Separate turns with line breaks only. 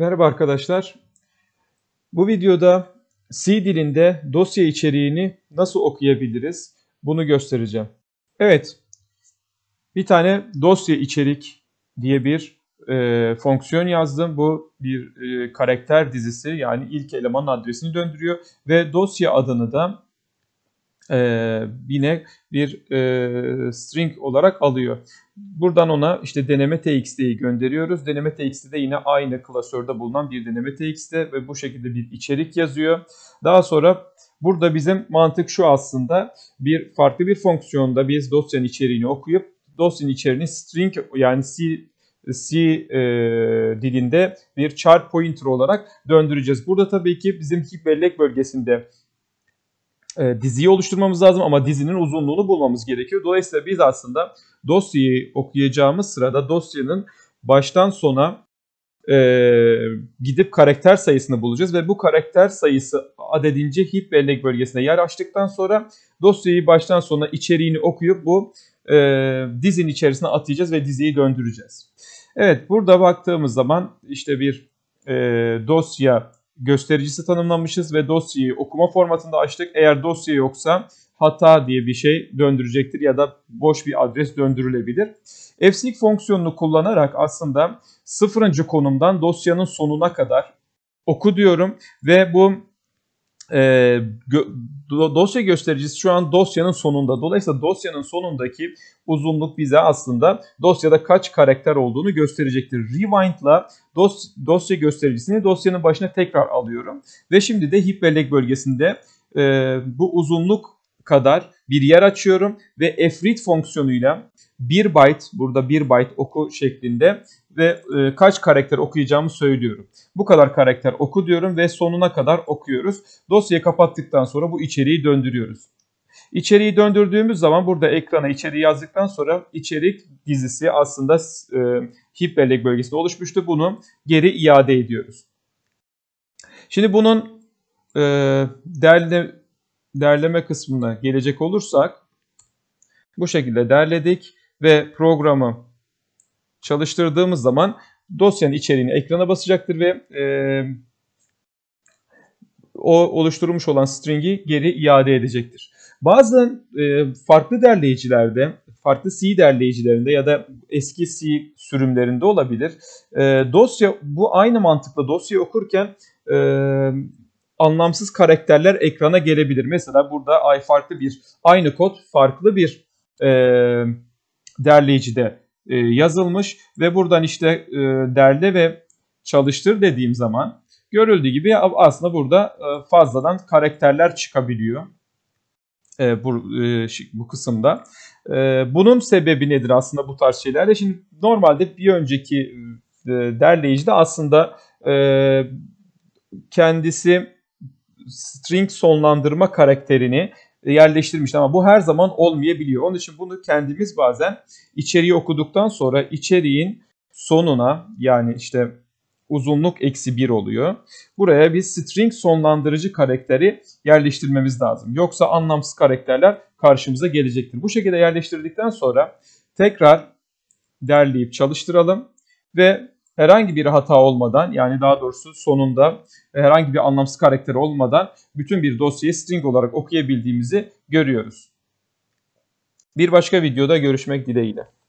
Merhaba arkadaşlar. Bu videoda C dilinde dosya içeriğini nasıl okuyabiliriz? Bunu göstereceğim. Evet, bir tane dosya içerik diye bir e, fonksiyon yazdım. Bu bir e, karakter dizisi yani ilk elemanın adresini döndürüyor ve dosya adını da e, yine bir e, string olarak alıyor. Buradan ona işte deneme txt'yi gönderiyoruz. Deneme de yine aynı klasörde bulunan bir deneme txt ve bu şekilde bir içerik yazıyor. Daha sonra burada bizim mantık şu aslında bir farklı bir fonksiyonda biz dosyanın içeriğini okuyup dosyanın içeriğini string yani C C e, dilinde bir chart pointer olarak döndüreceğiz. Burada tabii ki bizim hip bellek bölgesinde e, diziyi oluşturmamız lazım ama dizinin uzunluğunu bulmamız gerekiyor. Dolayısıyla biz aslında dosyayı okuyacağımız sırada dosyanın baştan sona e, gidip karakter sayısını bulacağız ve bu karakter sayısı adedince hip bellek bölgesine yer açtıktan sonra dosyayı baştan sona içeriğini okuyup bu e, dizin içerisine atayacağız ve diziyi döndüreceğiz. Evet burada baktığımız zaman işte bir e, dosya göstericisi tanımlamışız ve dosyayı okuma formatında açtık. Eğer dosya yoksa hata diye bir şey döndürecektir ya da boş bir adres döndürülebilir. Fsync fonksiyonunu kullanarak aslında sıfırıncı konumdan dosyanın sonuna kadar oku diyorum ve bu e, gö- dosya göstericisi şu an dosyanın sonunda. Dolayısıyla dosyanın sonundaki uzunluk bize aslında dosyada kaç karakter olduğunu gösterecektir. Rewind'la dos dosya göstericisini dosyanın başına tekrar alıyorum. Ve şimdi de hip bölgesinde e, bu uzunluk kadar bir yer açıyorum ve efrit fonksiyonuyla 1 byte burada 1 byte oku şeklinde ve e, kaç karakter okuyacağımı söylüyorum. Bu kadar karakter oku diyorum ve sonuna kadar okuyoruz. Dosyayı kapattıktan sonra bu içeriği döndürüyoruz. İçeriği döndürdüğümüz zaman burada ekrana içeriği yazdıktan sonra içerik dizisi aslında e, hip bellek bölgesinde oluşmuştu. Bunu geri iade ediyoruz. Şimdi bunun e, derli derleme kısmına gelecek olursak bu şekilde derledik ve programı çalıştırdığımız zaman dosyanın içeriğini ekrana basacaktır ve e, o oluşturulmuş olan string'i geri iade edecektir. Bazı e, farklı derleyicilerde, farklı C derleyicilerinde ya da eski C sürümlerinde olabilir. E, dosya bu aynı mantıkla dosyayı okurken e, anlamsız karakterler ekrana gelebilir. Mesela burada ay farklı bir, aynı kod farklı bir e, derleyicide e, yazılmış ve buradan işte e, derle ve çalıştır dediğim zaman görüldüğü gibi aslında burada e, fazladan karakterler çıkabiliyor. E, bu, e, bu kısımda. E, bunun sebebi nedir aslında bu tarz şeylerde? Şimdi normalde bir önceki e, derleyicide aslında e, kendisi string sonlandırma karakterini e, yerleştirmiş ama bu her zaman olmayabiliyor. Onun için bunu kendimiz bazen içeriği okuduktan sonra içeriğin sonuna yani işte uzunluk eksi 1 oluyor. Buraya bir string sonlandırıcı karakteri yerleştirmemiz lazım. Yoksa anlamsız karakterler karşımıza gelecektir. Bu şekilde yerleştirdikten sonra tekrar derleyip çalıştıralım ve herhangi bir hata olmadan yani daha doğrusu sonunda e, herhangi bir anlamsız karakter olmadan bütün bir dosyayı string olarak okuyabildiğimizi görüyoruz. Bir başka videoda görüşmek dileğiyle.